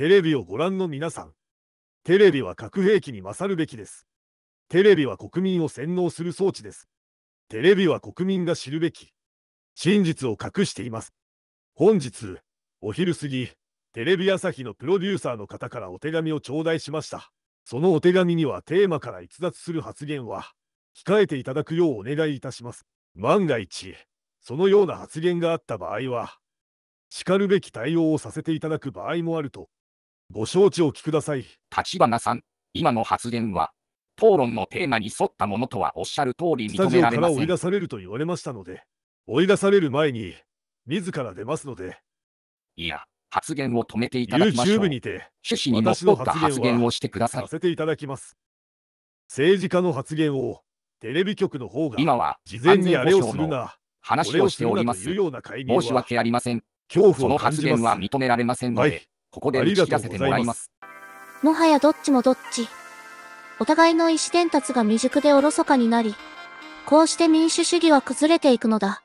テレビをご覧の皆さん、テレビは核兵器に勝るべきです。テレビは国民を洗脳する装置です。テレビは国民が知るべき。真実を隠しています。本日、お昼過ぎ、テレビ朝日のプロデューサーの方からお手紙を頂戴しました。そのお手紙にはテーマから逸脱する発言は、控えていただくようお願いいたします。万が一、そのような発言があった場合は、しかるべき対応をさせていただく場合もあるとご承知おきください。立花さん、今の発言は、討論のテーマに沿ったものとはおっしゃる通り認められません。スタジオから追い出されると言われましたので、追い出される前に、自ら出ますので。いや、発言を止めていただきましょう。YouTube にて、趣旨にのっとった発言をしてください。させていただきます。政治家の発言を、テレビ局の方が、今は、事前にあれをするな、話をしております。申し訳ありません。恐怖その発言は認められませんので。はいここで打ちせてもらいます。もはやどっちもどっち。お互いの意思伝達が未熟でおろそかになり、こうして民主主義は崩れていくのだ。